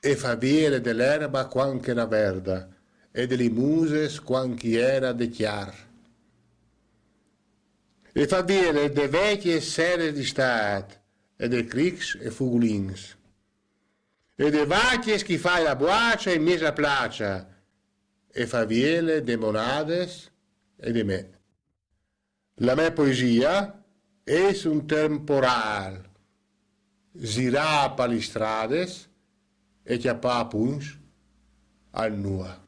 e fa favire dell'erba la verda, e delle muses quanchi era de chiar. E fa favire de vecchie sere di stat, e de crics e fugulins. E de vacchie chi fai la buaccia e mesa placia, e fa faviele de monades e de me. La mia poesia è un temporal, zirà palistrades, Έχει απάπους, αλλούα.